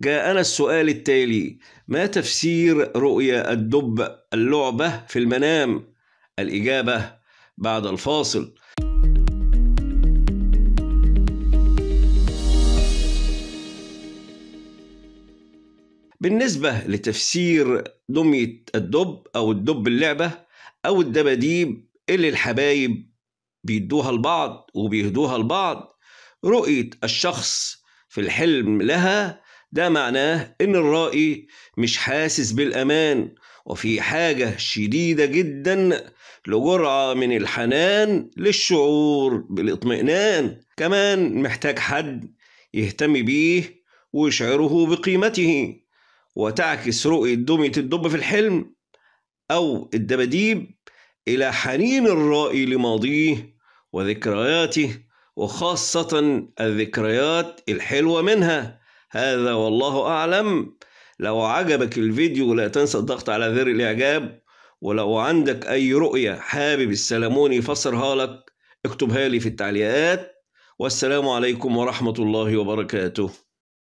جاءنا السؤال التالي ما تفسير رؤيا الدب اللعبة في المنام؟ الإجابة بعد الفاصل بالنسبة لتفسير دمية الدب أو الدب اللعبة أو الدباديب اللي الحبايب بيدوها لبعض وبيهدوها لبعض رؤية الشخص في الحلم لها ده معناه إن الرائي مش حاسس بالأمان وفي حاجة شديدة جدا لجرعة من الحنان للشعور بالاطمئنان كمان محتاج حد يهتم بيه ويشعره بقيمته وتعكس رؤية دمية الدب في الحلم أو الدباديب إلى حنين الرائي لماضيه وذكرياته وخاصة الذكريات الحلوة منها هذا والله أعلم لو عجبك الفيديو لا تنسى الضغط على زر الإعجاب ولو عندك أي رؤية حابب السلموني يفسرها لك اكتبها لي في التعليقات والسلام عليكم ورحمة الله وبركاته